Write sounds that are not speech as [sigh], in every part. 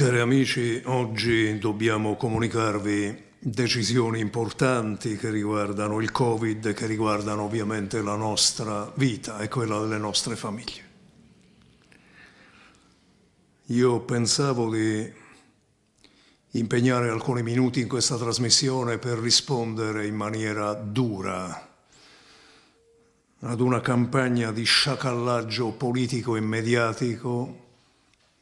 Cari amici, oggi dobbiamo comunicarvi decisioni importanti che riguardano il Covid, che riguardano ovviamente la nostra vita e quella delle nostre famiglie. Io pensavo di impegnare alcuni minuti in questa trasmissione per rispondere in maniera dura ad una campagna di sciacallaggio politico e mediatico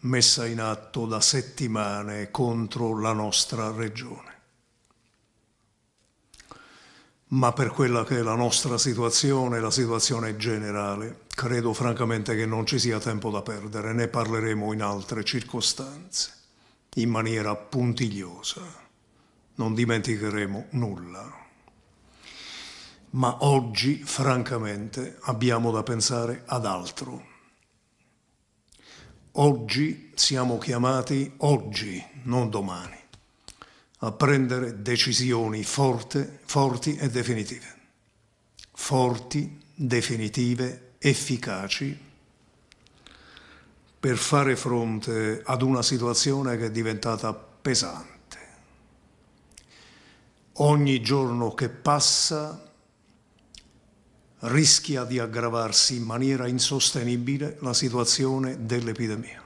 messa in atto da settimane contro la nostra regione. Ma per quella che è la nostra situazione, la situazione generale, credo francamente che non ci sia tempo da perdere, ne parleremo in altre circostanze, in maniera puntigliosa. Non dimenticheremo nulla. Ma oggi, francamente, abbiamo da pensare ad altro Oggi siamo chiamati, oggi, non domani, a prendere decisioni forte, forti e definitive. Forti, definitive, efficaci per fare fronte ad una situazione che è diventata pesante. Ogni giorno che passa rischia di aggravarsi in maniera insostenibile la situazione dell'epidemia.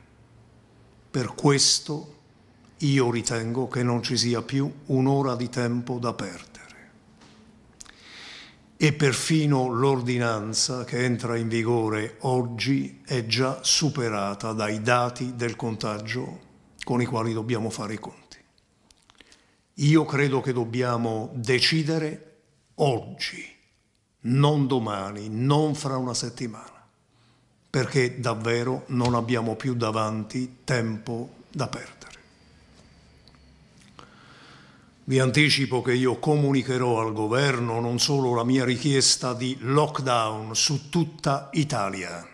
Per questo io ritengo che non ci sia più un'ora di tempo da perdere. E perfino l'ordinanza che entra in vigore oggi è già superata dai dati del contagio con i quali dobbiamo fare i conti. Io credo che dobbiamo decidere oggi non domani, non fra una settimana, perché davvero non abbiamo più davanti tempo da perdere. Vi anticipo che io comunicherò al governo non solo la mia richiesta di lockdown su tutta Italia,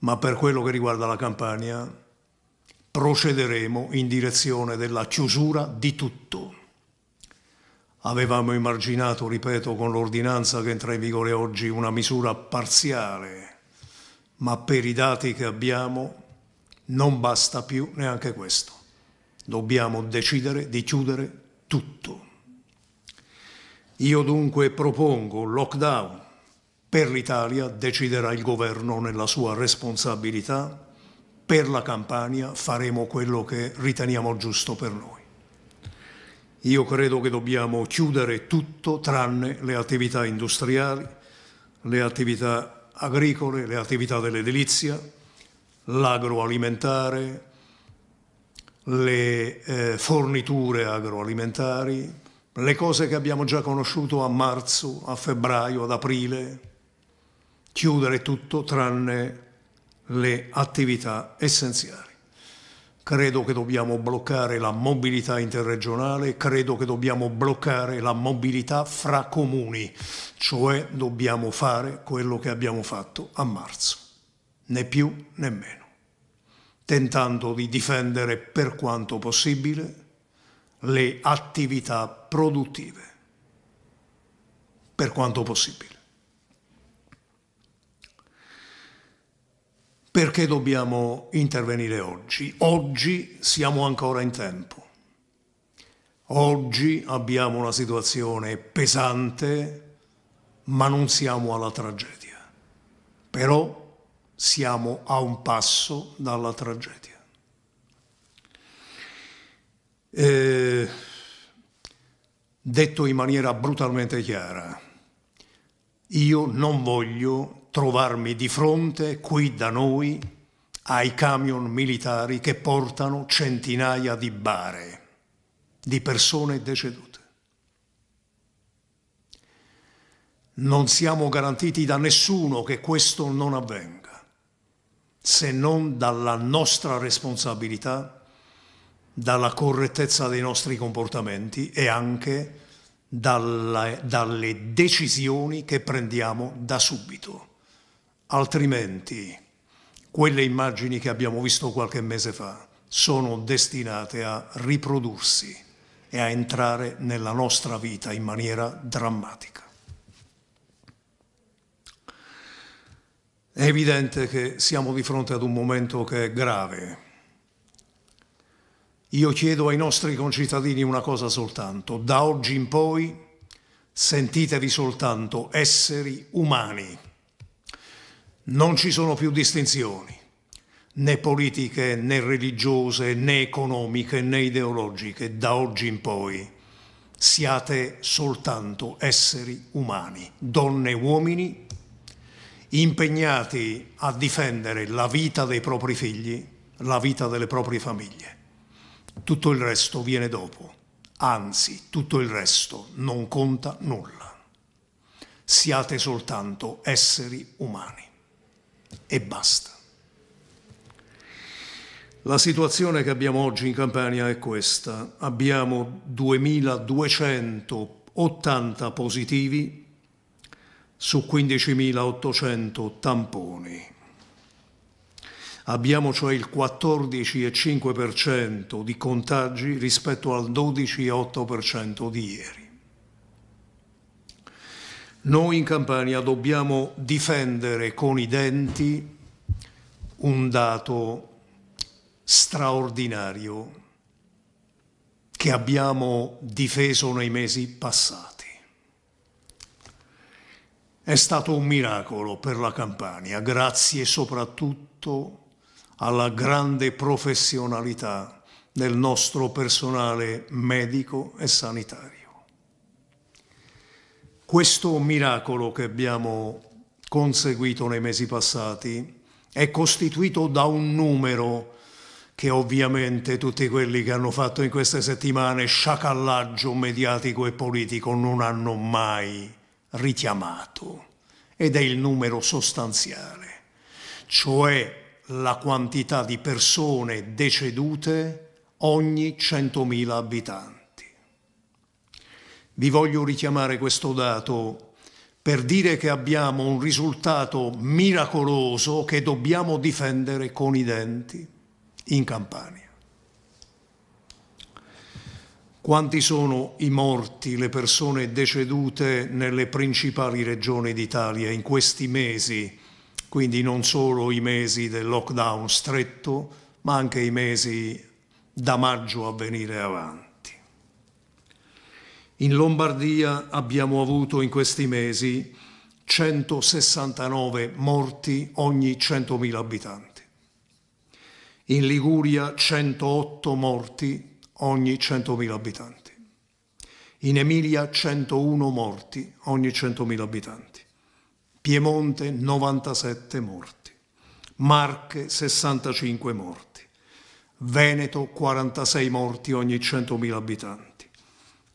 ma per quello che riguarda la Campania procederemo in direzione della chiusura di tutto Avevamo emarginato, ripeto, con l'ordinanza che entra in vigore oggi una misura parziale, ma per i dati che abbiamo non basta più neanche questo. Dobbiamo decidere di chiudere tutto. Io dunque propongo un lockdown. Per l'Italia deciderà il governo nella sua responsabilità, per la Campania faremo quello che riteniamo giusto per noi. Io credo che dobbiamo chiudere tutto tranne le attività industriali, le attività agricole, le attività dell'edilizia, l'agroalimentare, le eh, forniture agroalimentari, le cose che abbiamo già conosciuto a marzo, a febbraio, ad aprile, chiudere tutto tranne le attività essenziali. Credo che dobbiamo bloccare la mobilità interregionale, credo che dobbiamo bloccare la mobilità fra comuni, cioè dobbiamo fare quello che abbiamo fatto a marzo, né più né meno, tentando di difendere per quanto possibile le attività produttive, per quanto possibile. Perché dobbiamo intervenire oggi? Oggi siamo ancora in tempo. Oggi abbiamo una situazione pesante, ma non siamo alla tragedia. Però siamo a un passo dalla tragedia. Eh, detto in maniera brutalmente chiara, io non voglio trovarmi di fronte, qui da noi, ai camion militari che portano centinaia di bare di persone decedute. Non siamo garantiti da nessuno che questo non avvenga, se non dalla nostra responsabilità, dalla correttezza dei nostri comportamenti e anche dalle, dalle decisioni che prendiamo da subito altrimenti quelle immagini che abbiamo visto qualche mese fa sono destinate a riprodursi e a entrare nella nostra vita in maniera drammatica. È evidente che siamo di fronte ad un momento che è grave. Io chiedo ai nostri concittadini una cosa soltanto, da oggi in poi sentitevi soltanto esseri umani non ci sono più distinzioni, né politiche, né religiose, né economiche, né ideologiche, da oggi in poi. Siate soltanto esseri umani, donne e uomini, impegnati a difendere la vita dei propri figli, la vita delle proprie famiglie. Tutto il resto viene dopo, anzi tutto il resto non conta nulla. Siate soltanto esseri umani e basta. La situazione che abbiamo oggi in Campania è questa. Abbiamo 2280 positivi su 15.800 tamponi. Abbiamo cioè il 14,5% di contagi rispetto al 12,8% di ieri. Noi in Campania dobbiamo difendere con i denti un dato straordinario che abbiamo difeso nei mesi passati. È stato un miracolo per la Campania, grazie soprattutto alla grande professionalità del nostro personale medico e sanitario questo miracolo che abbiamo conseguito nei mesi passati è costituito da un numero che ovviamente tutti quelli che hanno fatto in queste settimane sciacallaggio mediatico e politico non hanno mai richiamato ed è il numero sostanziale, cioè la quantità di persone decedute ogni 100.000 abitanti vi voglio richiamare questo dato per dire che abbiamo un risultato miracoloso che dobbiamo difendere con i denti in Campania. Quanti sono i morti, le persone decedute nelle principali regioni d'Italia in questi mesi, quindi non solo i mesi del lockdown stretto, ma anche i mesi da maggio a venire avanti. In Lombardia abbiamo avuto in questi mesi 169 morti ogni 100.000 abitanti. In Liguria 108 morti ogni 100.000 abitanti. In Emilia 101 morti ogni 100.000 abitanti. Piemonte 97 morti. Marche 65 morti. Veneto 46 morti ogni 100.000 abitanti.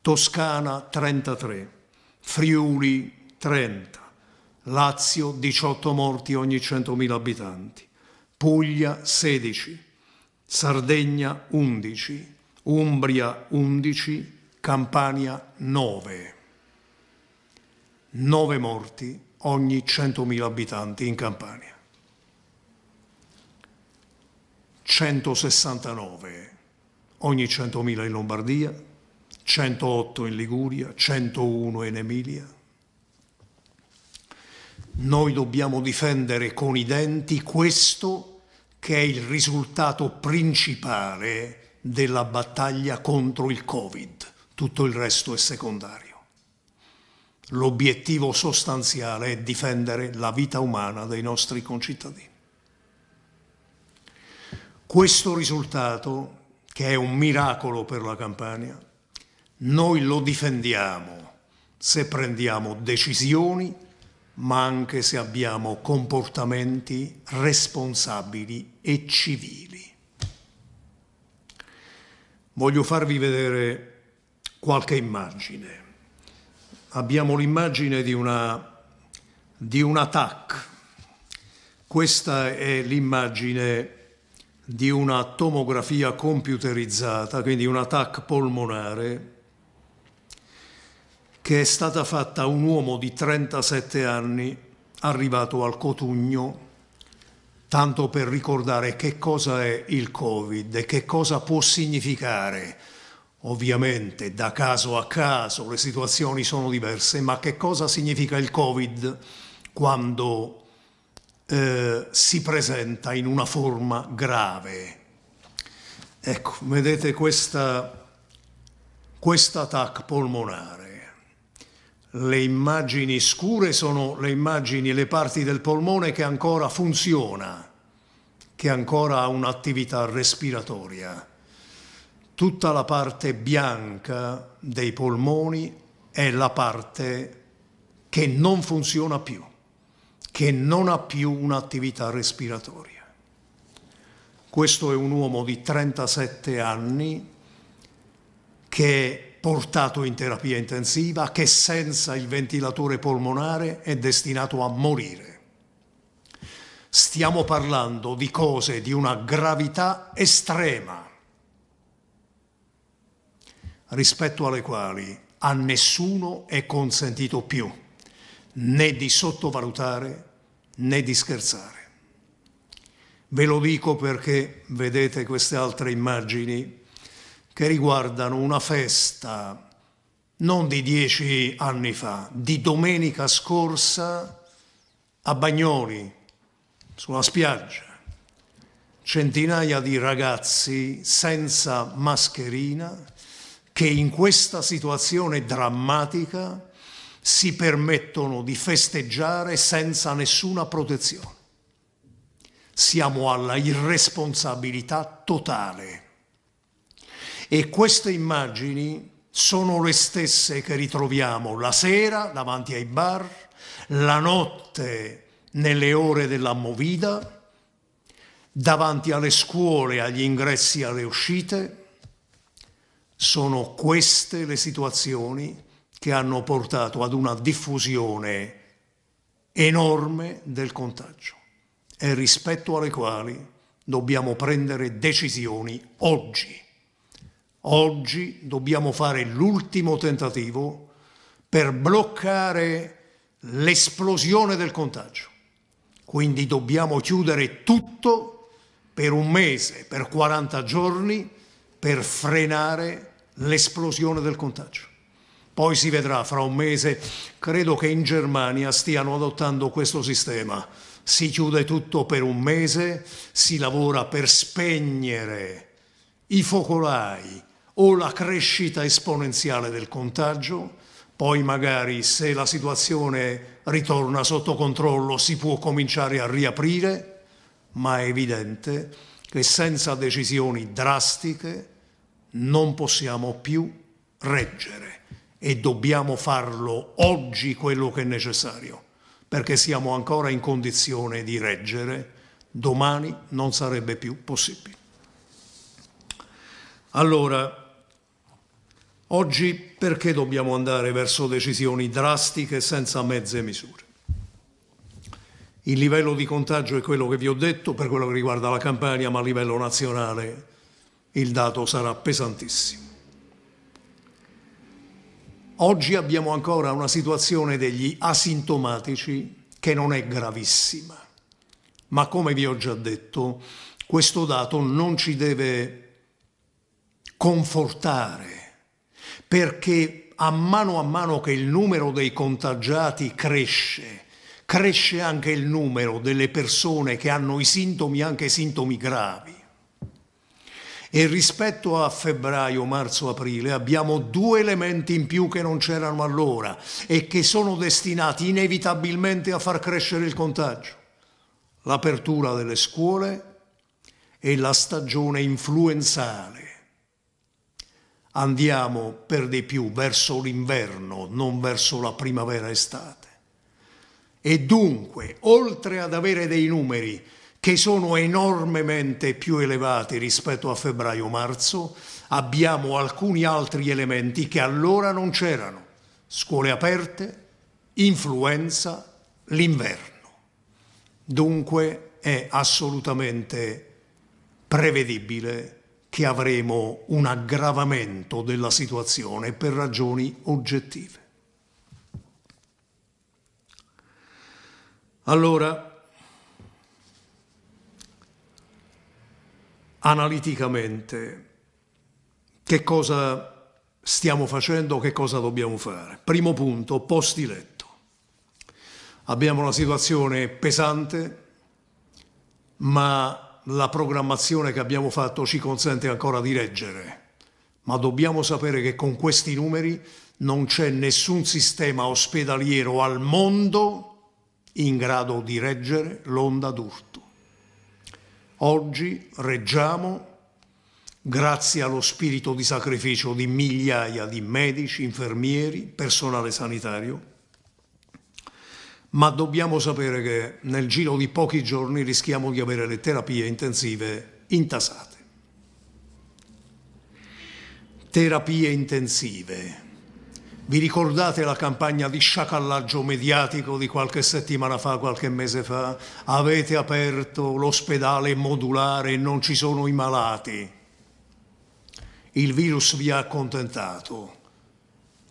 Toscana 33, Friuli 30, Lazio 18 morti ogni 100.000 abitanti, Puglia 16, Sardegna 11, Umbria 11, Campania 9. 9 morti ogni 100.000 abitanti in Campania. 169 ogni 100.000 in Lombardia, 108 in Liguria, 101 in Emilia. Noi dobbiamo difendere con i denti questo che è il risultato principale della battaglia contro il Covid. Tutto il resto è secondario. L'obiettivo sostanziale è difendere la vita umana dei nostri concittadini. Questo risultato, che è un miracolo per la Campania, noi lo difendiamo se prendiamo decisioni, ma anche se abbiamo comportamenti responsabili e civili. Voglio farvi vedere qualche immagine. Abbiamo l'immagine di, una, di un attacco. Questa è l'immagine di una tomografia computerizzata, quindi un attacco polmonare che è stata fatta a un uomo di 37 anni arrivato al Cotugno, tanto per ricordare che cosa è il Covid e che cosa può significare. Ovviamente da caso a caso le situazioni sono diverse, ma che cosa significa il Covid quando eh, si presenta in una forma grave? Ecco, vedete questa, questa TAC polmonare le immagini scure sono le immagini, le parti del polmone che ancora funziona, che ancora ha un'attività respiratoria. Tutta la parte bianca dei polmoni è la parte che non funziona più, che non ha più un'attività respiratoria. Questo è un uomo di 37 anni che portato in terapia intensiva che senza il ventilatore polmonare è destinato a morire. Stiamo parlando di cose di una gravità estrema rispetto alle quali a nessuno è consentito più né di sottovalutare né di scherzare. Ve lo dico perché vedete queste altre immagini che riguardano una festa non di dieci anni fa, di domenica scorsa a Bagnoli, sulla spiaggia. Centinaia di ragazzi senza mascherina che in questa situazione drammatica si permettono di festeggiare senza nessuna protezione. Siamo alla irresponsabilità totale. E queste immagini sono le stesse che ritroviamo la sera davanti ai bar, la notte nelle ore della movida, davanti alle scuole, agli ingressi, alle uscite. Sono queste le situazioni che hanno portato ad una diffusione enorme del contagio e rispetto alle quali dobbiamo prendere decisioni oggi. Oggi dobbiamo fare l'ultimo tentativo per bloccare l'esplosione del contagio. Quindi dobbiamo chiudere tutto per un mese, per 40 giorni, per frenare l'esplosione del contagio. Poi si vedrà fra un mese, credo che in Germania stiano adottando questo sistema. Si chiude tutto per un mese, si lavora per spegnere i focolai o la crescita esponenziale del contagio, poi magari se la situazione ritorna sotto controllo si può cominciare a riaprire, ma è evidente che senza decisioni drastiche non possiamo più reggere e dobbiamo farlo oggi quello che è necessario, perché siamo ancora in condizione di reggere, domani non sarebbe più possibile. Allora, Oggi perché dobbiamo andare verso decisioni drastiche senza mezze misure? Il livello di contagio è quello che vi ho detto per quello che riguarda la Campania, ma a livello nazionale il dato sarà pesantissimo. Oggi abbiamo ancora una situazione degli asintomatici che non è gravissima, ma come vi ho già detto, questo dato non ci deve confortare perché a mano a mano che il numero dei contagiati cresce, cresce anche il numero delle persone che hanno i sintomi, anche sintomi gravi. E rispetto a febbraio, marzo, aprile abbiamo due elementi in più che non c'erano allora e che sono destinati inevitabilmente a far crescere il contagio. L'apertura delle scuole e la stagione influenzale. Andiamo per di più verso l'inverno, non verso la primavera-estate. E dunque, oltre ad avere dei numeri che sono enormemente più elevati rispetto a febbraio-marzo, abbiamo alcuni altri elementi che allora non c'erano. Scuole aperte, influenza, l'inverno. Dunque è assolutamente prevedibile che avremo un aggravamento della situazione per ragioni oggettive. Allora, analiticamente, che cosa stiamo facendo, che cosa dobbiamo fare? Primo punto, posti letto. Abbiamo una situazione pesante, ma la programmazione che abbiamo fatto ci consente ancora di reggere, ma dobbiamo sapere che con questi numeri non c'è nessun sistema ospedaliero al mondo in grado di reggere l'onda d'urto. Oggi reggiamo grazie allo spirito di sacrificio di migliaia di medici, infermieri, personale sanitario ma dobbiamo sapere che nel giro di pochi giorni rischiamo di avere le terapie intensive intasate. Terapie intensive. Vi ricordate la campagna di sciacallaggio mediatico di qualche settimana fa, qualche mese fa? Avete aperto l'ospedale modulare e non ci sono i malati. Il virus vi ha accontentato.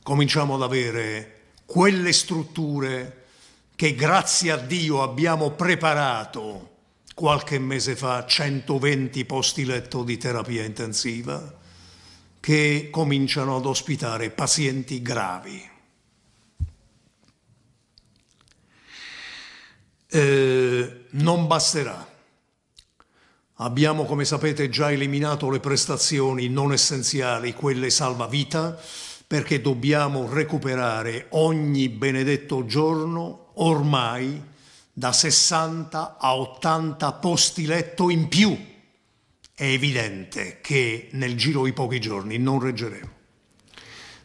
Cominciamo ad avere quelle strutture che grazie a Dio abbiamo preparato qualche mese fa 120 posti letto di terapia intensiva che cominciano ad ospitare pazienti gravi. Eh, non basterà. Abbiamo, come sapete, già eliminato le prestazioni non essenziali, quelle salvavita, perché dobbiamo recuperare ogni benedetto giorno ormai da 60 a 80 posti letto in più. È evidente che nel giro di pochi giorni non reggeremo.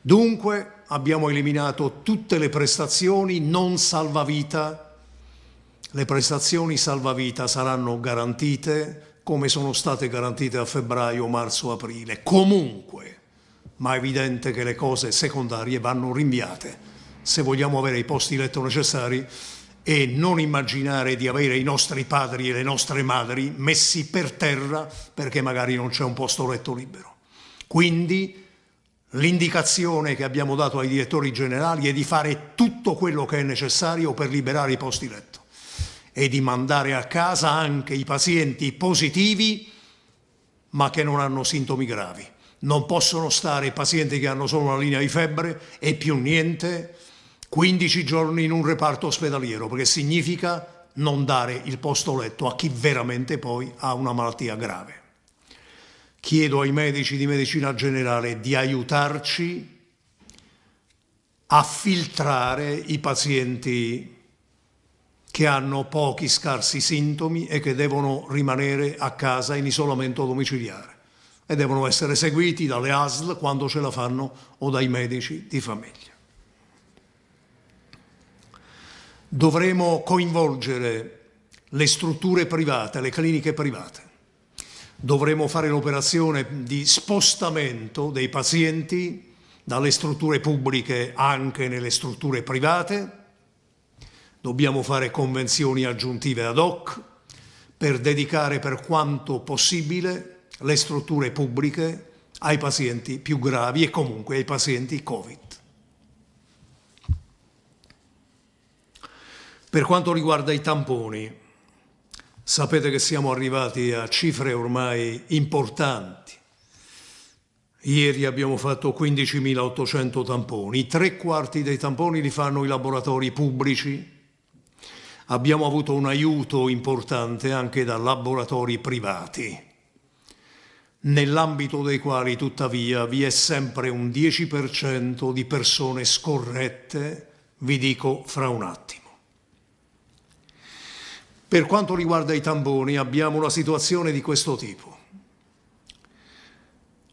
Dunque abbiamo eliminato tutte le prestazioni non salvavita. Le prestazioni salvavita saranno garantite come sono state garantite a febbraio, marzo, aprile. Comunque, ma è evidente che le cose secondarie vanno rinviate se vogliamo avere i posti letto necessari e non immaginare di avere i nostri padri e le nostre madri messi per terra perché magari non c'è un posto letto libero. Quindi l'indicazione che abbiamo dato ai direttori generali è di fare tutto quello che è necessario per liberare i posti letto e di mandare a casa anche i pazienti positivi ma che non hanno sintomi gravi. Non possono stare pazienti che hanno solo una linea di febbre e più niente 15 giorni in un reparto ospedaliero, perché significa non dare il posto letto a chi veramente poi ha una malattia grave. Chiedo ai medici di medicina generale di aiutarci a filtrare i pazienti che hanno pochi scarsi sintomi e che devono rimanere a casa in isolamento domiciliare e devono essere seguiti dalle ASL quando ce la fanno o dai medici di famiglia. dovremo coinvolgere le strutture private, le cliniche private. Dovremo fare l'operazione di spostamento dei pazienti dalle strutture pubbliche anche nelle strutture private. Dobbiamo fare convenzioni aggiuntive ad hoc per dedicare per quanto possibile le strutture pubbliche ai pazienti più gravi e comunque ai pazienti Covid. Per quanto riguarda i tamponi, sapete che siamo arrivati a cifre ormai importanti. Ieri abbiamo fatto 15.800 tamponi, tre quarti dei tamponi li fanno i laboratori pubblici. Abbiamo avuto un aiuto importante anche da laboratori privati nell'ambito dei quali tuttavia vi è sempre un 10% di persone scorrette, vi dico fra un attimo. Per quanto riguarda i tamboni abbiamo una situazione di questo tipo.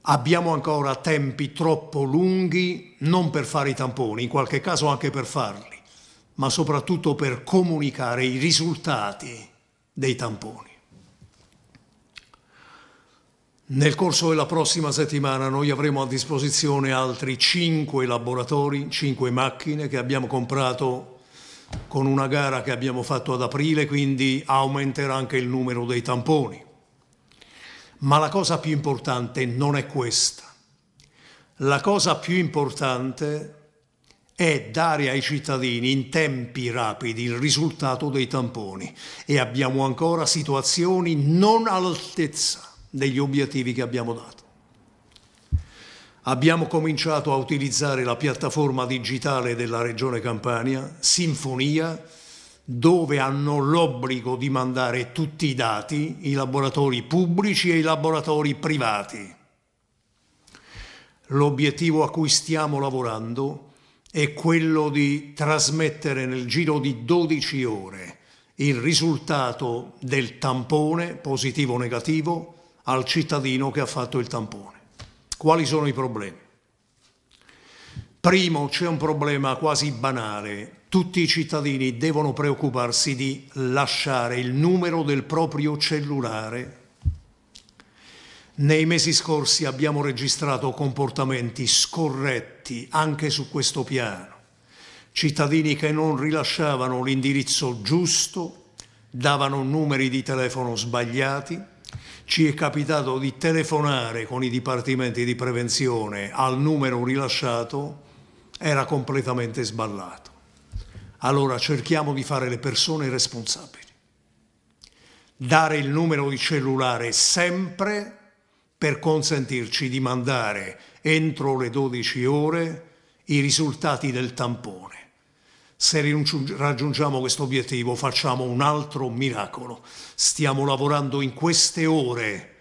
Abbiamo ancora tempi troppo lunghi non per fare i tamponi, in qualche caso anche per farli, ma soprattutto per comunicare i risultati dei tamponi. Nel corso della prossima settimana noi avremo a disposizione altri 5 laboratori, 5 macchine che abbiamo comprato con una gara che abbiamo fatto ad aprile, quindi aumenterà anche il numero dei tamponi. Ma la cosa più importante non è questa. La cosa più importante è dare ai cittadini in tempi rapidi il risultato dei tamponi e abbiamo ancora situazioni non all'altezza degli obiettivi che abbiamo dato abbiamo cominciato a utilizzare la piattaforma digitale della Regione Campania, Sinfonia, dove hanno l'obbligo di mandare tutti i dati, i laboratori pubblici e i laboratori privati. L'obiettivo a cui stiamo lavorando è quello di trasmettere nel giro di 12 ore il risultato del tampone positivo o negativo al cittadino che ha fatto il tampone. Quali sono i problemi? Primo, c'è un problema quasi banale. Tutti i cittadini devono preoccuparsi di lasciare il numero del proprio cellulare. Nei mesi scorsi abbiamo registrato comportamenti scorretti anche su questo piano. Cittadini che non rilasciavano l'indirizzo giusto, davano numeri di telefono sbagliati, ci è capitato di telefonare con i dipartimenti di prevenzione al numero rilasciato era completamente sballato. Allora cerchiamo di fare le persone responsabili. Dare il numero di cellulare sempre per consentirci di mandare entro le 12 ore i risultati del tampone se raggiungiamo questo obiettivo facciamo un altro miracolo. Stiamo lavorando in queste ore,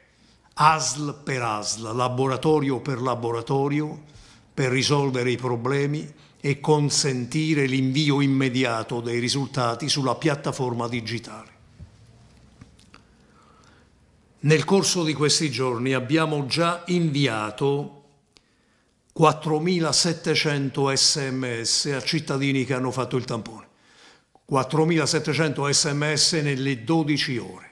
ASL per ASL, laboratorio per laboratorio, per risolvere i problemi e consentire l'invio immediato dei risultati sulla piattaforma digitale. Nel corso di questi giorni abbiamo già inviato 4.700 sms a cittadini che hanno fatto il tampone, 4.700 sms nelle 12 ore.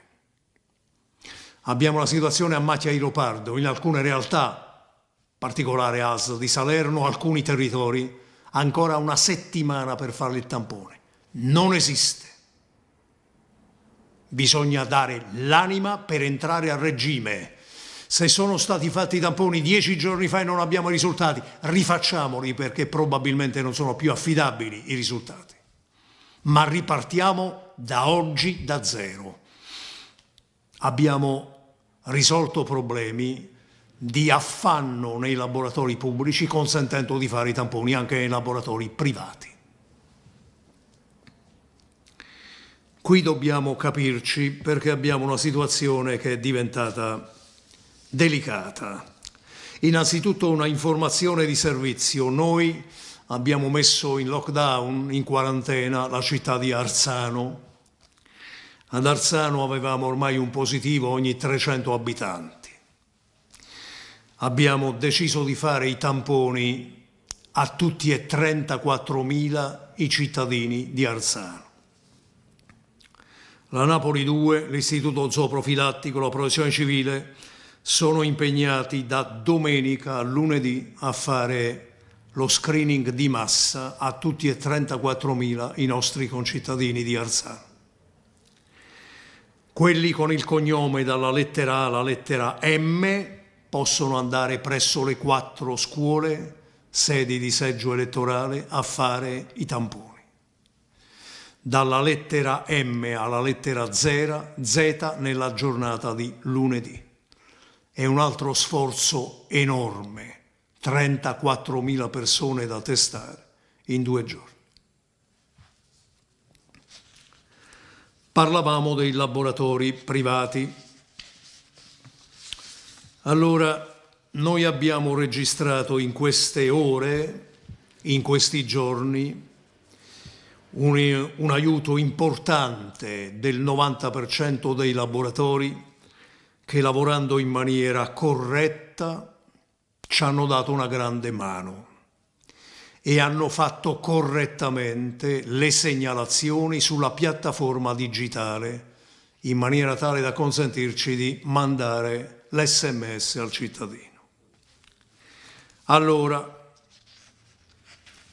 Abbiamo la situazione a Macchia di Leopardo, in alcune realtà, particolare ASL di Salerno, alcuni territori, ancora una settimana per fare il tampone. Non esiste. Bisogna dare l'anima per entrare a regime se sono stati fatti i tamponi dieci giorni fa e non abbiamo risultati, rifacciamoli perché probabilmente non sono più affidabili i risultati. Ma ripartiamo da oggi da zero. Abbiamo risolto problemi di affanno nei laboratori pubblici consentendo di fare i tamponi anche nei laboratori privati. Qui dobbiamo capirci perché abbiamo una situazione che è diventata delicata. Innanzitutto una informazione di servizio. Noi abbiamo messo in lockdown, in quarantena, la città di Arzano. Ad Arzano avevamo ormai un positivo ogni 300 abitanti. Abbiamo deciso di fare i tamponi a tutti e 34.000 i cittadini di Arzano. La Napoli 2, l'Istituto Zooprofilattico, la Protezione Civile, sono impegnati da domenica a lunedì a fare lo screening di massa a tutti e 34.000 i nostri concittadini di Arzano. Quelli con il cognome dalla lettera A alla lettera M possono andare presso le quattro scuole, sedi di seggio elettorale, a fare i tamponi. Dalla lettera M alla lettera Z, Z nella giornata di lunedì è un altro sforzo enorme, 34.000 persone da testare in due giorni. Parlavamo dei laboratori privati. Allora, noi abbiamo registrato in queste ore, in questi giorni, un, un aiuto importante del 90% dei laboratori che lavorando in maniera corretta ci hanno dato una grande mano e hanno fatto correttamente le segnalazioni sulla piattaforma digitale in maniera tale da consentirci di mandare l'SMS al cittadino. Allora,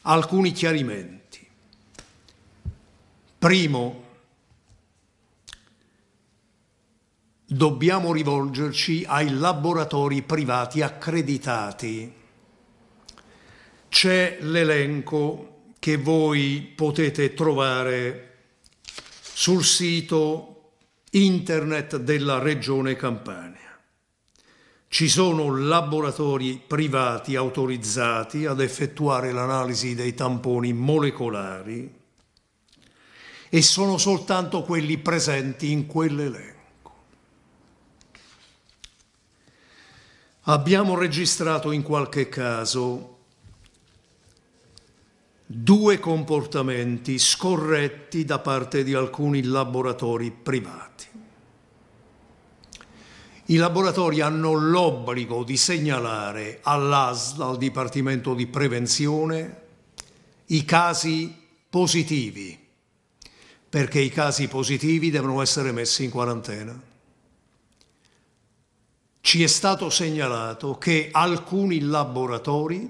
alcuni chiarimenti. Primo, dobbiamo rivolgerci ai laboratori privati accreditati. C'è l'elenco che voi potete trovare sul sito internet della Regione Campania. Ci sono laboratori privati autorizzati ad effettuare l'analisi dei tamponi molecolari e sono soltanto quelli presenti in quell'elenco. Abbiamo registrato in qualche caso due comportamenti scorretti da parte di alcuni laboratori privati. I laboratori hanno l'obbligo di segnalare all'ASL, al Dipartimento di Prevenzione, i casi positivi, perché i casi positivi devono essere messi in quarantena ci è stato segnalato che alcuni laboratori,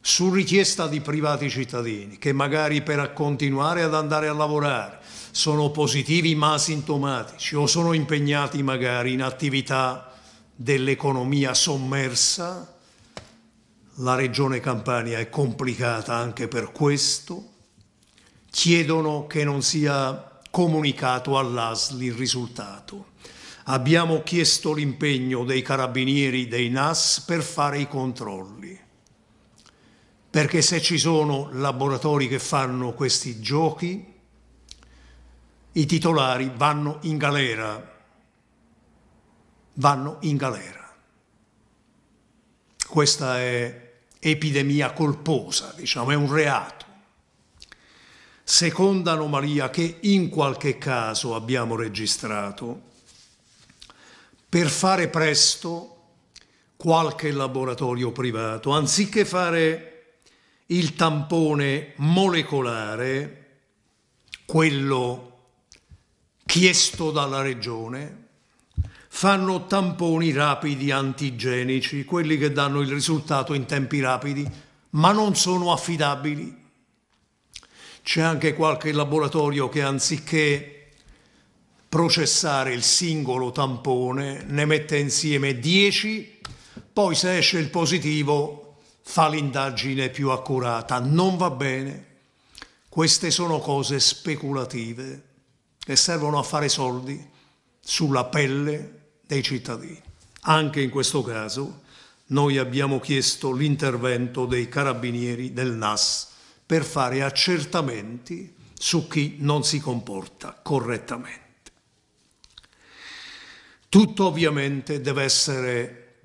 su richiesta di privati cittadini, che magari per continuare ad andare a lavorare sono positivi ma asintomatici o sono impegnati magari in attività dell'economia sommersa, la regione Campania è complicata anche per questo, chiedono che non sia comunicato all'ASL il risultato abbiamo chiesto l'impegno dei carabinieri, dei NAS per fare i controlli. Perché se ci sono laboratori che fanno questi giochi, i titolari vanno in galera. Vanno in galera. Questa è epidemia colposa, diciamo, è un reato. Seconda anomalia che in qualche caso abbiamo registrato per fare presto qualche laboratorio privato, anziché fare il tampone molecolare, quello chiesto dalla regione, fanno tamponi rapidi antigenici, quelli che danno il risultato in tempi rapidi, ma non sono affidabili. C'è anche qualche laboratorio che anziché processare il singolo tampone, ne mette insieme 10, poi se esce il positivo fa l'indagine più accurata. Non va bene. Queste sono cose speculative che servono a fare soldi sulla pelle dei cittadini. Anche in questo caso noi abbiamo chiesto l'intervento dei carabinieri del NAS per fare accertamenti su chi non si comporta correttamente. Tutto ovviamente deve essere,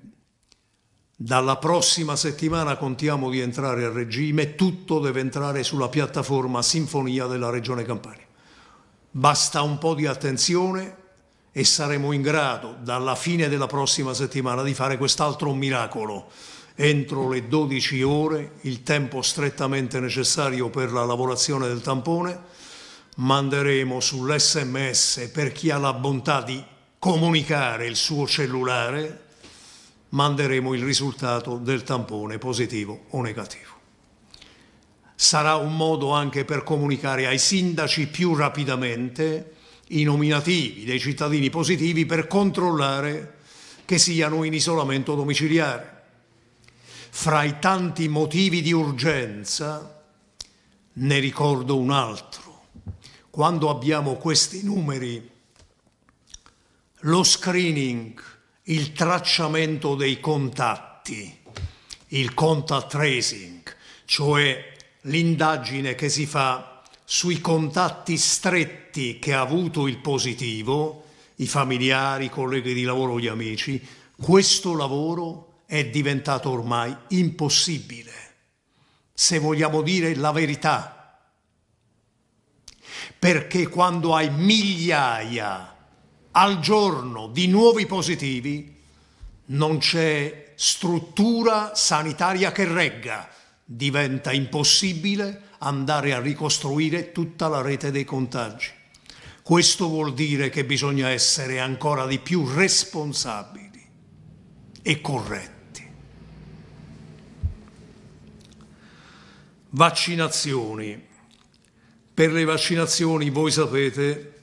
dalla prossima settimana contiamo di entrare a regime, tutto deve entrare sulla piattaforma Sinfonia della Regione Campania. Basta un po' di attenzione e saremo in grado, dalla fine della prossima settimana, di fare quest'altro miracolo. Entro le 12 ore, il tempo strettamente necessario per la lavorazione del tampone, manderemo sull'SMS per chi ha la bontà di comunicare il suo cellulare, manderemo il risultato del tampone positivo o negativo. Sarà un modo anche per comunicare ai sindaci più rapidamente i nominativi dei cittadini positivi per controllare che siano in isolamento domiciliare. Fra i tanti motivi di urgenza ne ricordo un altro. Quando abbiamo questi numeri lo screening, il tracciamento dei contatti, il contact tracing, cioè l'indagine che si fa sui contatti stretti che ha avuto il positivo, i familiari, i colleghi di lavoro, gli amici, questo lavoro è diventato ormai impossibile, se vogliamo dire la verità, perché quando hai migliaia al giorno di nuovi positivi, non c'è struttura sanitaria che regga, diventa impossibile andare a ricostruire tutta la rete dei contagi. Questo vuol dire che bisogna essere ancora di più responsabili e corretti. Vaccinazioni. Per le vaccinazioni voi sapete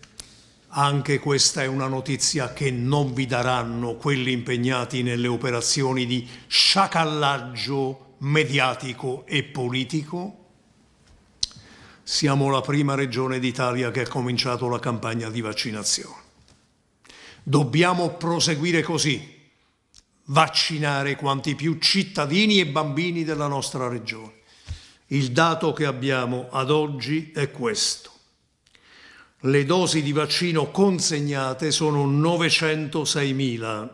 anche questa è una notizia che non vi daranno quelli impegnati nelle operazioni di sciacallaggio mediatico e politico. Siamo la prima regione d'Italia che ha cominciato la campagna di vaccinazione. Dobbiamo proseguire così, vaccinare quanti più cittadini e bambini della nostra regione. Il dato che abbiamo ad oggi è questo. Le dosi di vaccino consegnate sono 906.000,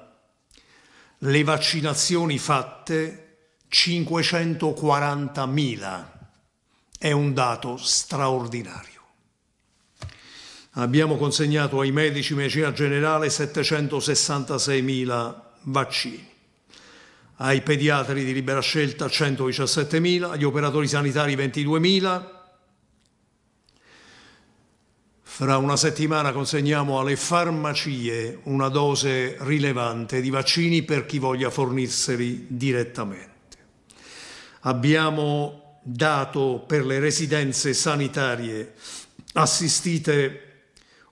le vaccinazioni fatte 540.000. È un dato straordinario. Abbiamo consegnato ai medici medicina generale 766.000 vaccini, ai pediatri di libera scelta 117.000, agli operatori sanitari 22.000 fra una settimana consegniamo alle farmacie una dose rilevante di vaccini per chi voglia fornirseli direttamente. Abbiamo dato per le residenze sanitarie assistite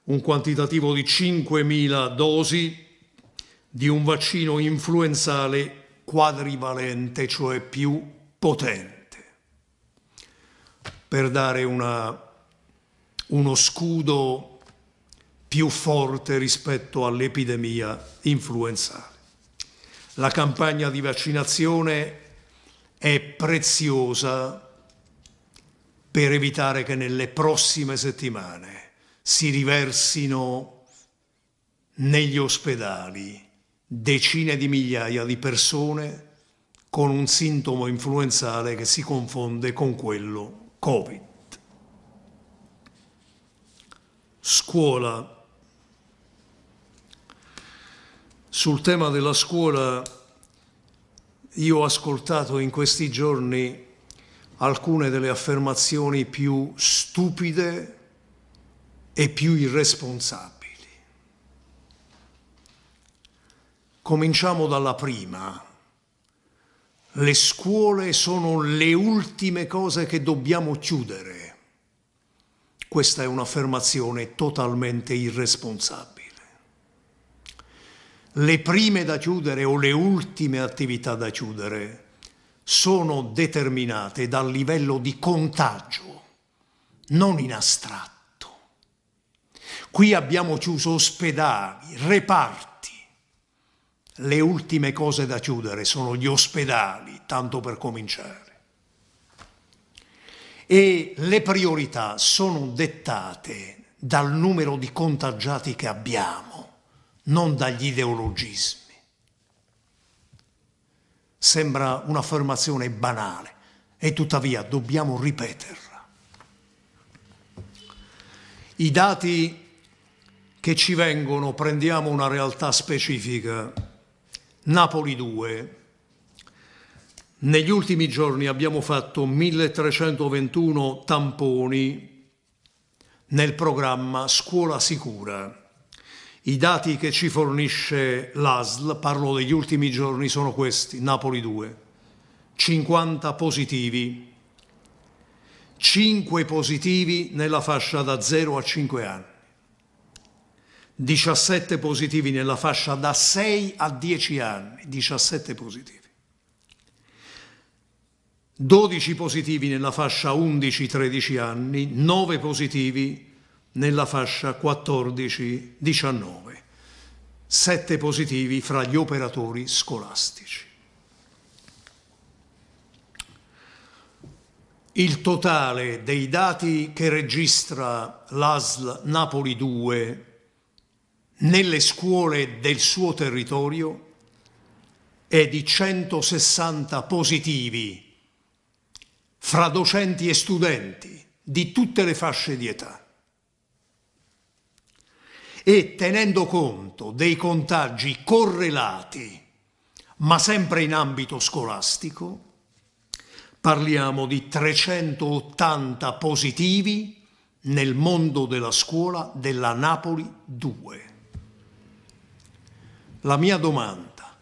un quantitativo di 5.000 dosi di un vaccino influenzale quadrivalente, cioè più potente. Per dare una uno scudo più forte rispetto all'epidemia influenzale. La campagna di vaccinazione è preziosa per evitare che nelle prossime settimane si riversino negli ospedali decine di migliaia di persone con un sintomo influenzale che si confonde con quello Covid. scuola. Sul tema della scuola io ho ascoltato in questi giorni alcune delle affermazioni più stupide e più irresponsabili. Cominciamo dalla prima. Le scuole sono le ultime cose che dobbiamo chiudere. Questa è un'affermazione totalmente irresponsabile. Le prime da chiudere o le ultime attività da chiudere sono determinate dal livello di contagio, non in astratto. Qui abbiamo chiuso ospedali, reparti. Le ultime cose da chiudere sono gli ospedali, tanto per cominciare e le priorità sono dettate dal numero di contagiati che abbiamo, non dagli ideologismi. Sembra un'affermazione banale e tuttavia dobbiamo ripeterla. I dati che ci vengono, prendiamo una realtà specifica, Napoli 2, negli ultimi giorni abbiamo fatto 1321 tamponi nel programma Scuola Sicura. I dati che ci fornisce l'ASL, parlo degli ultimi giorni, sono questi, Napoli 2. 50 positivi, 5 positivi nella fascia da 0 a 5 anni, 17 positivi nella fascia da 6 a 10 anni, 17 positivi. 12 positivi nella fascia 11-13 anni, 9 positivi nella fascia 14-19, 7 positivi fra gli operatori scolastici. Il totale dei dati che registra l'ASL Napoli 2 nelle scuole del suo territorio è di 160 positivi fra docenti e studenti di tutte le fasce di età e tenendo conto dei contagi correlati, ma sempre in ambito scolastico, parliamo di 380 positivi nel mondo della scuola della Napoli 2. La mia domanda,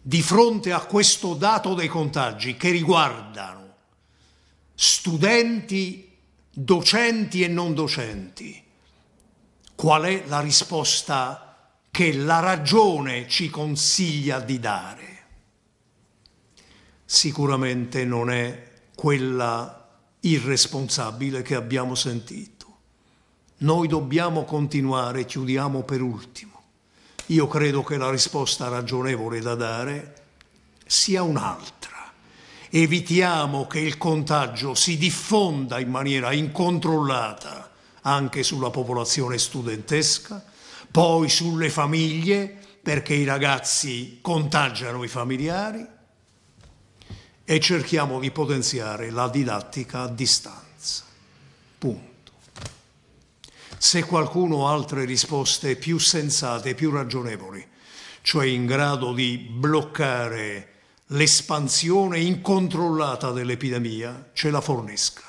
di fronte a questo dato dei contagi che riguardano studenti, docenti e non docenti. Qual è la risposta che la ragione ci consiglia di dare? Sicuramente non è quella irresponsabile che abbiamo sentito. Noi dobbiamo continuare, chiudiamo per ultimo. Io credo che la risposta ragionevole da dare sia un'altra evitiamo che il contagio si diffonda in maniera incontrollata anche sulla popolazione studentesca, poi sulle famiglie, perché i ragazzi contagiano i familiari, e cerchiamo di potenziare la didattica a distanza. Punto. Se qualcuno ha altre risposte più sensate, più ragionevoli, cioè in grado di bloccare l'espansione incontrollata dell'epidemia ce la fornisca.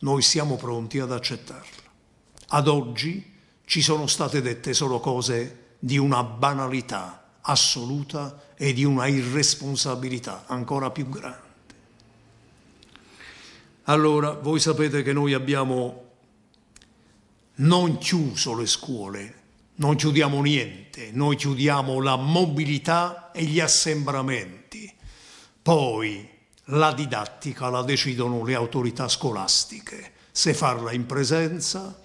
Noi siamo pronti ad accettarla. Ad oggi ci sono state dette solo cose di una banalità assoluta e di una irresponsabilità ancora più grande. Allora, voi sapete che noi abbiamo non chiuso le scuole, non chiudiamo niente, noi chiudiamo la mobilità e gli assembramenti poi la didattica la decidono le autorità scolastiche, se farla in presenza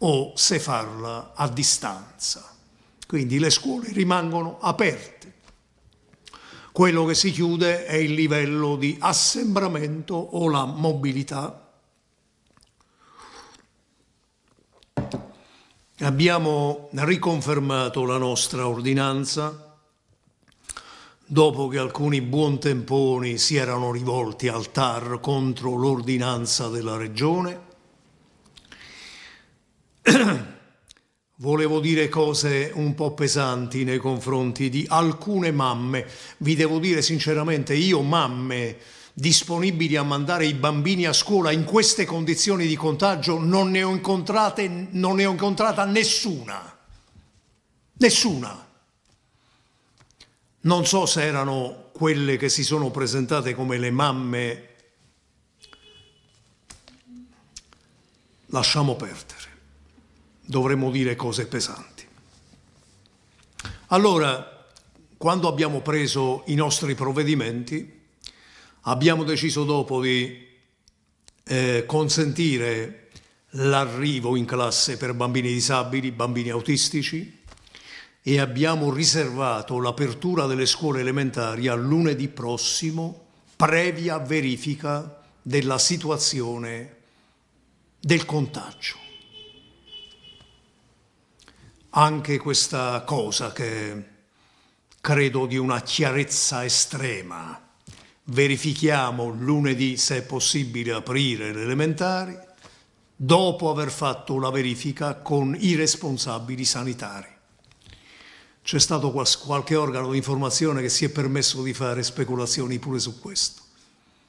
o se farla a distanza. Quindi le scuole rimangono aperte. Quello che si chiude è il livello di assembramento o la mobilità. Abbiamo riconfermato la nostra ordinanza dopo che alcuni buontemponi si erano rivolti al TAR contro l'ordinanza della Regione, [clears throat] volevo dire cose un po' pesanti nei confronti di alcune mamme. Vi devo dire sinceramente, io mamme disponibili a mandare i bambini a scuola in queste condizioni di contagio non ne ho, incontrate, non ne ho incontrata nessuna. Nessuna non so se erano quelle che si sono presentate come le mamme, lasciamo perdere, dovremmo dire cose pesanti. Allora, quando abbiamo preso i nostri provvedimenti, abbiamo deciso dopo di eh, consentire l'arrivo in classe per bambini disabili, bambini autistici, e abbiamo riservato l'apertura delle scuole elementari a lunedì prossimo, previa verifica della situazione del contagio. Anche questa cosa che credo di una chiarezza estrema. Verifichiamo lunedì se è possibile aprire le elementari dopo aver fatto la verifica con i responsabili sanitari c'è stato qualche organo di informazione che si è permesso di fare speculazioni pure su questo.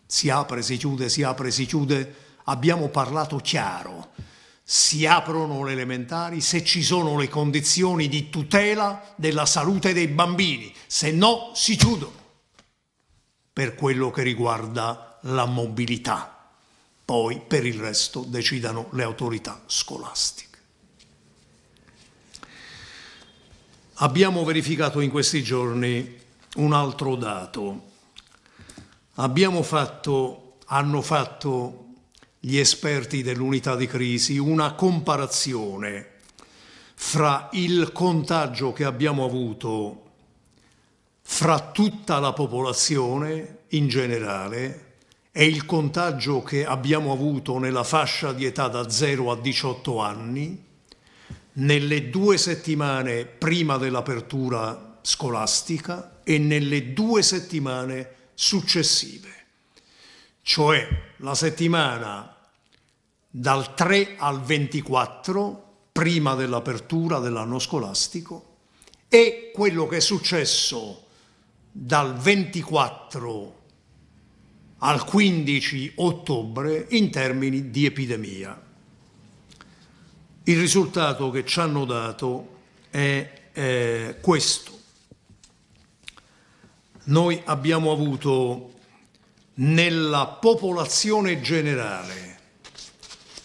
Si apre, si chiude, si apre, si chiude. Abbiamo parlato chiaro. Si aprono le elementari se ci sono le condizioni di tutela della salute dei bambini, se no si chiudono. Per quello che riguarda la mobilità. Poi per il resto decidano le autorità scolastiche. Abbiamo verificato in questi giorni un altro dato. Fatto, hanno fatto gli esperti dell'unità di crisi una comparazione fra il contagio che abbiamo avuto fra tutta la popolazione in generale e il contagio che abbiamo avuto nella fascia di età da 0 a 18 anni nelle due settimane prima dell'apertura scolastica e nelle due settimane successive, cioè la settimana dal 3 al 24 prima dell'apertura dell'anno scolastico e quello che è successo dal 24 al 15 ottobre in termini di epidemia. Il risultato che ci hanno dato è eh, questo. Noi abbiamo avuto nella popolazione generale,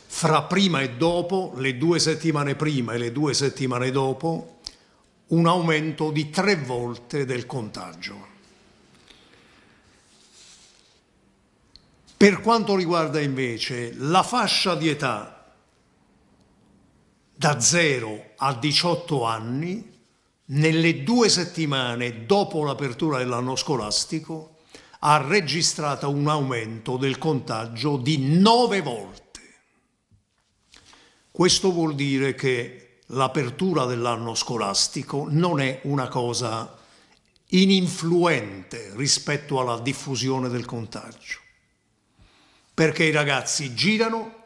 fra prima e dopo, le due settimane prima e le due settimane dopo, un aumento di tre volte del contagio. Per quanto riguarda invece la fascia di età da 0 a 18 anni, nelle due settimane dopo l'apertura dell'anno scolastico, ha registrato un aumento del contagio di 9 volte. Questo vuol dire che l'apertura dell'anno scolastico non è una cosa ininfluente rispetto alla diffusione del contagio, perché i ragazzi girano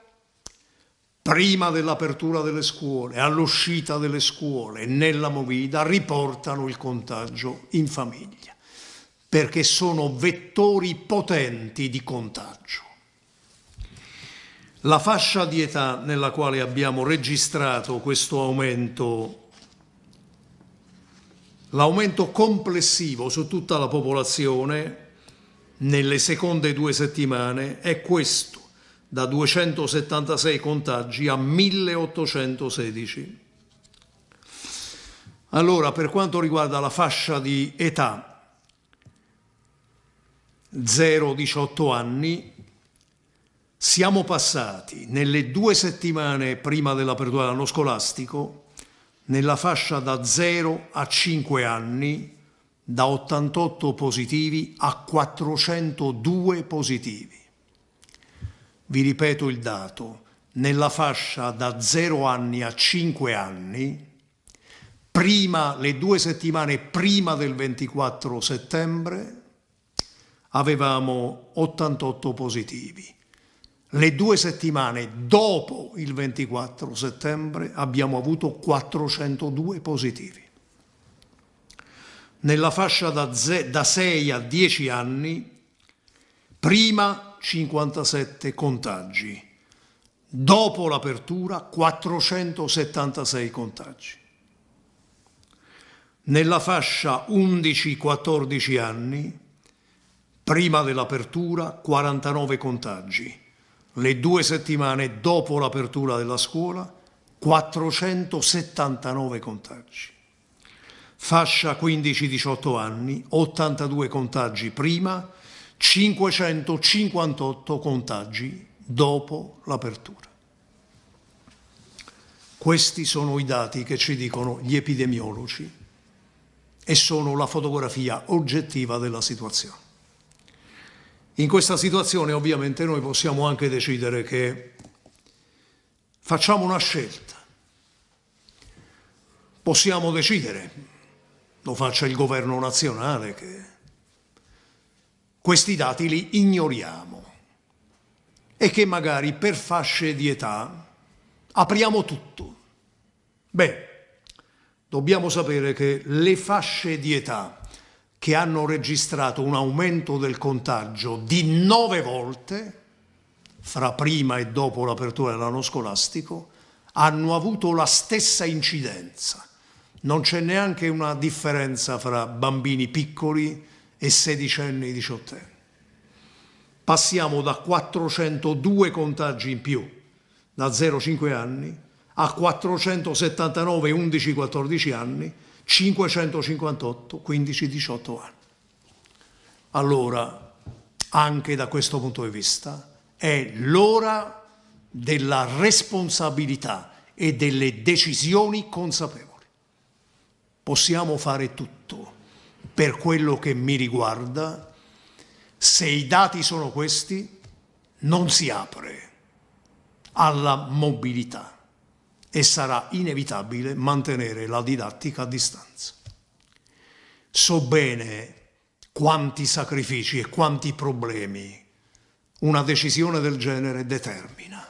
prima dell'apertura delle scuole, all'uscita delle scuole, nella movida, riportano il contagio in famiglia, perché sono vettori potenti di contagio. La fascia di età nella quale abbiamo registrato questo aumento, l'aumento complessivo su tutta la popolazione nelle seconde due settimane è questo da 276 contagi a 1816. Allora, per quanto riguarda la fascia di età 0-18 anni, siamo passati nelle due settimane prima dell'apertura dell'anno scolastico nella fascia da 0 a 5 anni da 88 positivi a 402 positivi. Vi ripeto il dato, nella fascia da 0 anni a 5 anni, prima, le due settimane prima del 24 settembre, avevamo 88 positivi. Le due settimane dopo il 24 settembre abbiamo avuto 402 positivi. Nella fascia da, da 6 a 10 anni, prima 57 contagi. Dopo l'apertura 476 contagi. Nella fascia 11-14 anni, prima dell'apertura 49 contagi. Le due settimane dopo l'apertura della scuola 479 contagi. Fascia 15-18 anni, 82 contagi prima, 558 contagi dopo l'apertura. Questi sono i dati che ci dicono gli epidemiologi e sono la fotografia oggettiva della situazione. In questa situazione ovviamente noi possiamo anche decidere che facciamo una scelta. Possiamo decidere, lo faccia il governo nazionale che questi dati li ignoriamo e che magari per fasce di età apriamo tutto. Beh, dobbiamo sapere che le fasce di età che hanno registrato un aumento del contagio di nove volte fra prima e dopo l'apertura dell'anno scolastico hanno avuto la stessa incidenza. Non c'è neanche una differenza fra bambini piccoli e sedicenni, diciottenni. Passiamo da 402 contagi in più da 0-5 anni a 479 11-14 anni, 558 15-18 anni. Allora, anche da questo punto di vista, è l'ora della responsabilità e delle decisioni consapevoli. Possiamo fare tutto per quello che mi riguarda, se i dati sono questi, non si apre alla mobilità e sarà inevitabile mantenere la didattica a distanza. So bene quanti sacrifici e quanti problemi una decisione del genere determina.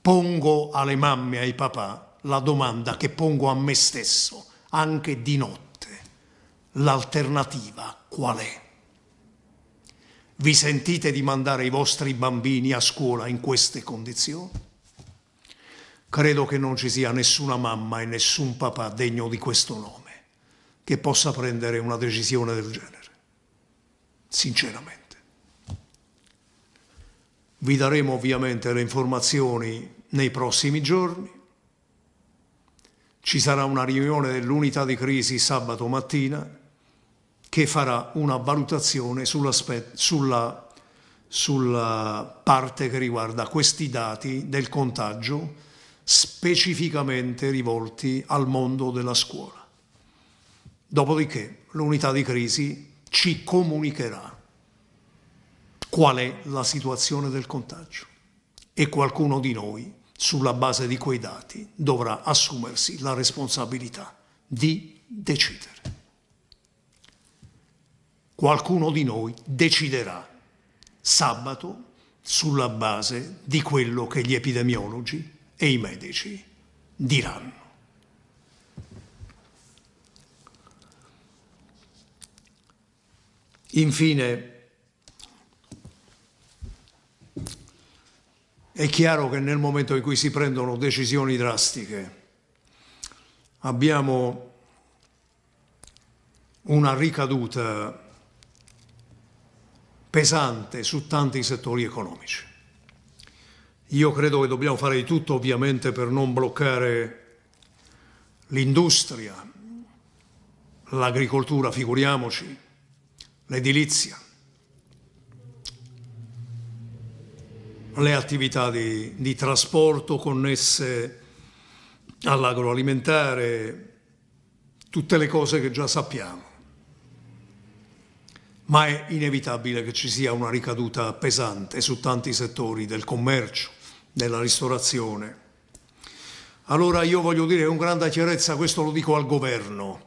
Pongo alle mamme e ai papà la domanda che pongo a me stesso, anche di notte l'alternativa qual è? Vi sentite di mandare i vostri bambini a scuola in queste condizioni? Credo che non ci sia nessuna mamma e nessun papà degno di questo nome che possa prendere una decisione del genere. Sinceramente. Vi daremo ovviamente le informazioni nei prossimi giorni. Ci sarà una riunione dell'unità di crisi sabato mattina che farà una valutazione sulla, sulla, sulla parte che riguarda questi dati del contagio specificamente rivolti al mondo della scuola. Dopodiché l'unità di crisi ci comunicherà qual è la situazione del contagio e qualcuno di noi, sulla base di quei dati, dovrà assumersi la responsabilità di decidere qualcuno di noi deciderà sabato sulla base di quello che gli epidemiologi e i medici diranno. Infine, è chiaro che nel momento in cui si prendono decisioni drastiche abbiamo una ricaduta pesante su tanti settori economici. Io credo che dobbiamo fare di tutto ovviamente per non bloccare l'industria, l'agricoltura, figuriamoci, l'edilizia, le attività di, di trasporto connesse all'agroalimentare, tutte le cose che già sappiamo ma è inevitabile che ci sia una ricaduta pesante su tanti settori del commercio, della ristorazione. Allora io voglio dire con grande chiarezza, questo lo dico al governo,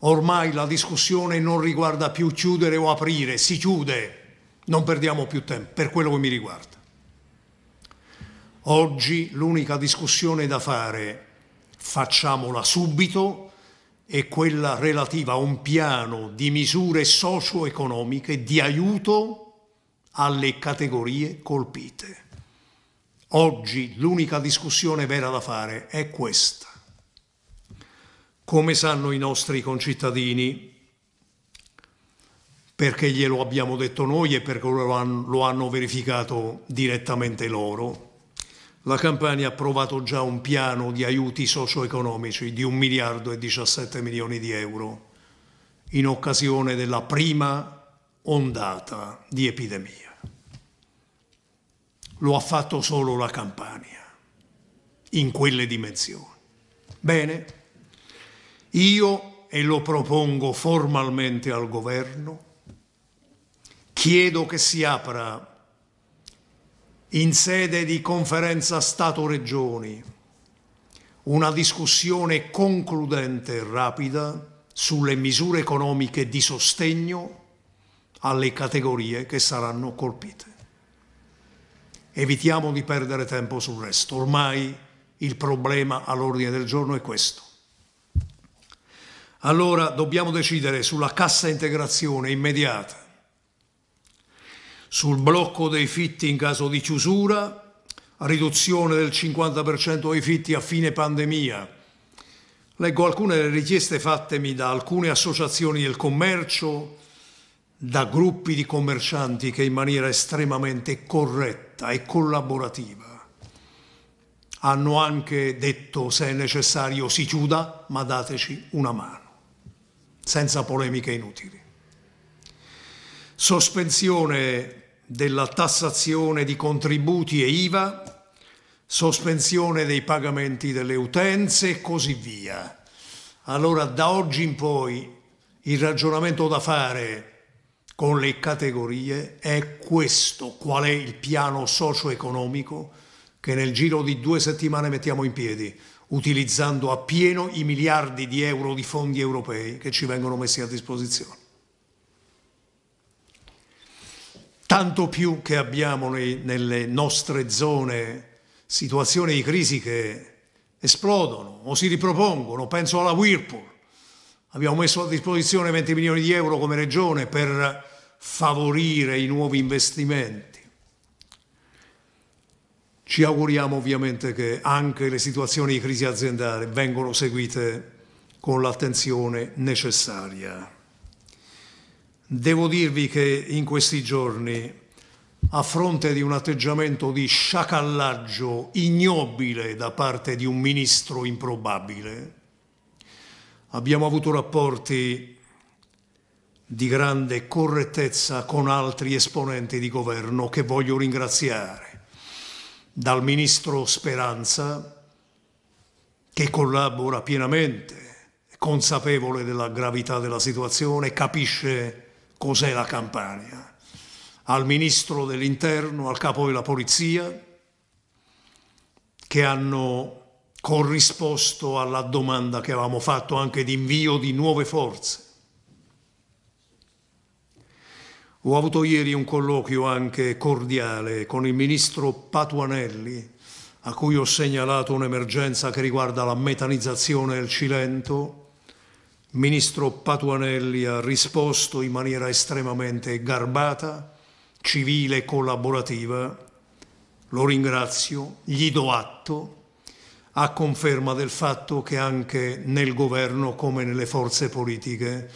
ormai la discussione non riguarda più chiudere o aprire, si chiude, non perdiamo più tempo per quello che mi riguarda. Oggi l'unica discussione da fare, facciamola subito e quella relativa a un piano di misure socio-economiche di aiuto alle categorie colpite. Oggi l'unica discussione vera da fare è questa. Come sanno i nostri concittadini, perché glielo abbiamo detto noi e perché lo hanno, verificato direttamente loro, la Campania ha approvato già un piano di aiuti socio-economici di 1 miliardo e 17 milioni di euro in occasione della prima ondata di epidemia. Lo ha fatto solo la Campania, in quelle dimensioni. Bene, io, e lo propongo formalmente al governo, chiedo che si apra in sede di conferenza Stato-Regioni una discussione concludente e rapida sulle misure economiche di sostegno alle categorie che saranno colpite. Evitiamo di perdere tempo sul resto, ormai il problema all'ordine del giorno è questo. Allora dobbiamo decidere sulla cassa integrazione immediata sul blocco dei fitti in caso di chiusura, riduzione del 50% dei fitti a fine pandemia. Leggo alcune delle richieste fattemi da alcune associazioni del commercio, da gruppi di commercianti che in maniera estremamente corretta e collaborativa hanno anche detto se è necessario si chiuda ma dateci una mano, senza polemiche inutili. Sospensione della tassazione di contributi e IVA, sospensione dei pagamenti delle utenze e così via. Allora da oggi in poi il ragionamento da fare con le categorie è questo, qual è il piano socio-economico che nel giro di due settimane mettiamo in piedi, utilizzando appieno i miliardi di euro di fondi europei che ci vengono messi a disposizione. tanto più che abbiamo nei, nelle nostre zone situazioni di crisi che esplodono o si ripropongono. Penso alla Whirlpool. Abbiamo messo a disposizione 20 milioni di euro come regione per favorire i nuovi investimenti. Ci auguriamo ovviamente che anche le situazioni di crisi aziendale vengano seguite con l'attenzione necessaria. Devo dirvi che in questi giorni, a fronte di un atteggiamento di sciacallaggio ignobile da parte di un ministro improbabile, abbiamo avuto rapporti di grande correttezza con altri esponenti di governo che voglio ringraziare, dal ministro Speranza, che collabora pienamente, consapevole della gravità della situazione, capisce cos'è la Campania, al ministro dell'interno, al capo della polizia, che hanno corrisposto alla domanda che avevamo fatto anche di invio di nuove forze. Ho avuto ieri un colloquio anche cordiale con il ministro Patuanelli, a cui ho segnalato un'emergenza che riguarda la metanizzazione del Cilento ministro Patuanelli ha risposto in maniera estremamente garbata, civile e collaborativa. Lo ringrazio, gli do atto, a conferma del fatto che anche nel governo come nelle forze politiche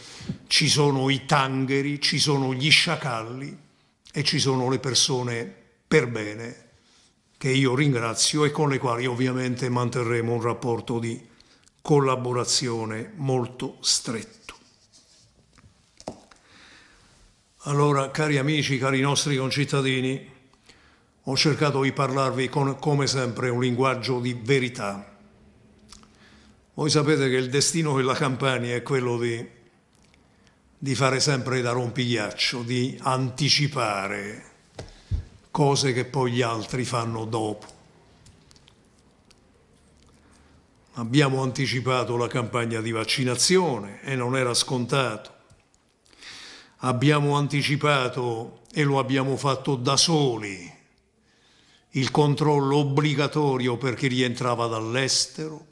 ci sono i tangheri, ci sono gli sciacalli e ci sono le persone per bene che io ringrazio e con le quali ovviamente manterremo un rapporto di collaborazione molto stretto. Allora, cari amici, cari nostri concittadini, ho cercato di parlarvi con, come sempre, un linguaggio di verità. Voi sapete che il destino della Campania è quello di, di fare sempre da rompigliaccio, di anticipare cose che poi gli altri fanno dopo. Abbiamo anticipato la campagna di vaccinazione e non era scontato. Abbiamo anticipato e lo abbiamo fatto da soli il controllo obbligatorio per chi rientrava dall'estero.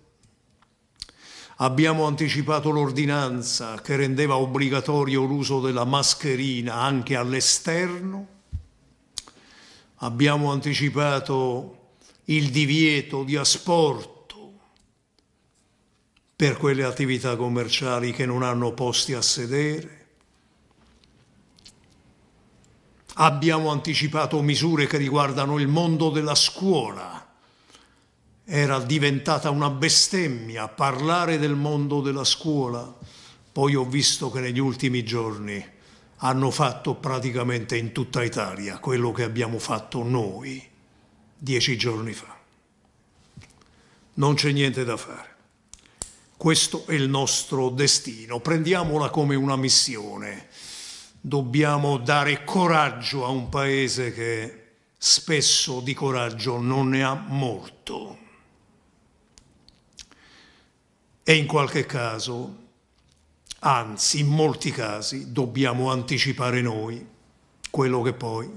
Abbiamo anticipato l'ordinanza che rendeva obbligatorio l'uso della mascherina anche all'esterno. Abbiamo anticipato il divieto di asporto per quelle attività commerciali che non hanno posti a sedere. Abbiamo anticipato misure che riguardano il mondo della scuola. Era diventata una bestemmia parlare del mondo della scuola. Poi ho visto che negli ultimi giorni hanno fatto praticamente in tutta Italia quello che abbiamo fatto noi dieci giorni fa. Non c'è niente da fare. Questo è il nostro destino, prendiamola come una missione. Dobbiamo dare coraggio a un paese che spesso di coraggio non ne ha molto. E in qualche caso, anzi in molti casi, dobbiamo anticipare noi quello che poi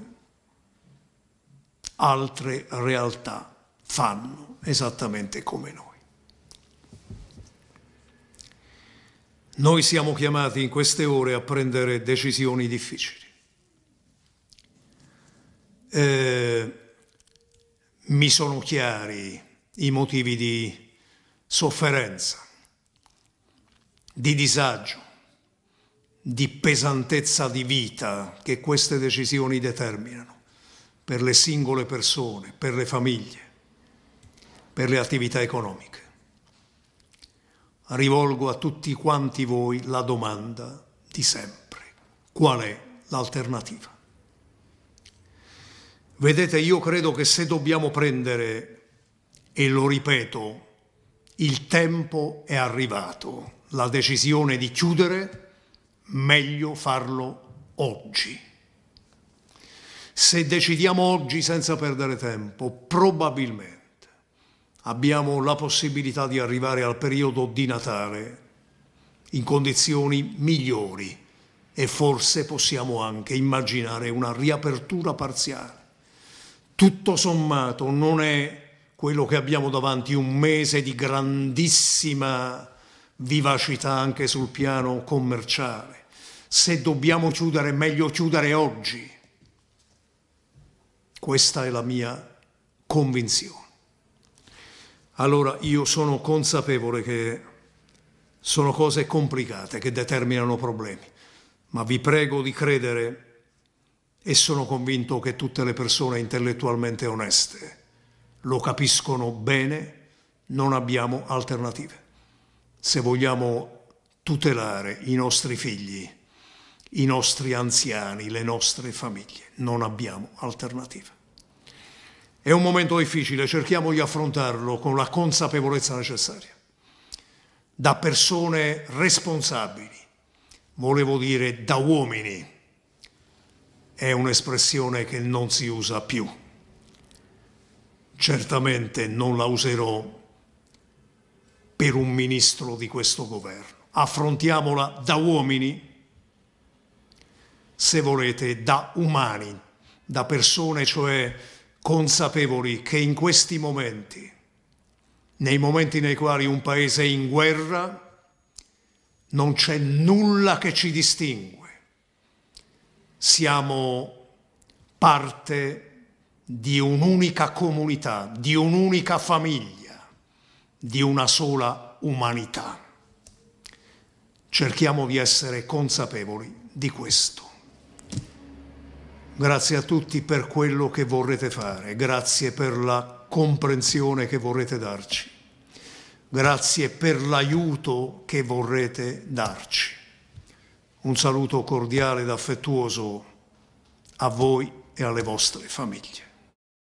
altre realtà fanno esattamente come noi. Noi siamo chiamati in queste ore a prendere decisioni difficili. Eh, mi sono chiari i motivi di sofferenza, di disagio, di pesantezza di vita che queste decisioni determinano per le singole persone, per le famiglie, per le attività economiche rivolgo a tutti quanti voi la domanda di sempre. Qual è l'alternativa? Vedete, io credo che se dobbiamo prendere, e lo ripeto, il tempo è arrivato, la decisione di chiudere, meglio farlo oggi. Se decidiamo oggi senza perdere tempo, probabilmente abbiamo la possibilità di arrivare al periodo di Natale in condizioni migliori e forse possiamo anche immaginare una riapertura parziale. Tutto sommato non è quello che abbiamo davanti un mese di grandissima vivacità anche sul piano commerciale. Se dobbiamo chiudere, meglio chiudere oggi. Questa è la mia convinzione allora io sono consapevole che sono cose complicate che determinano problemi, ma vi prego di credere e sono convinto che tutte le persone intellettualmente oneste lo capiscono bene, non abbiamo alternative. Se vogliamo tutelare i nostri figli, i nostri anziani, le nostre famiglie, non abbiamo alternative. È un momento difficile, cerchiamo di affrontarlo con la consapevolezza necessaria. Da persone responsabili, volevo dire da uomini, è un'espressione che non si usa più. Certamente non la userò per un ministro di questo governo. Affrontiamola da uomini, se volete, da umani, da persone cioè consapevoli che in questi momenti, nei momenti nei quali un paese è in guerra, non c'è nulla che ci distingue. Siamo parte di un'unica comunità, di un'unica famiglia, di una sola umanità. Cerchiamo di essere consapevoli di questo. Grazie a tutti per quello che vorrete fare, grazie per la comprensione che vorrete darci, grazie per l'aiuto che vorrete darci. Un saluto cordiale ed affettuoso a voi e alle vostre famiglie.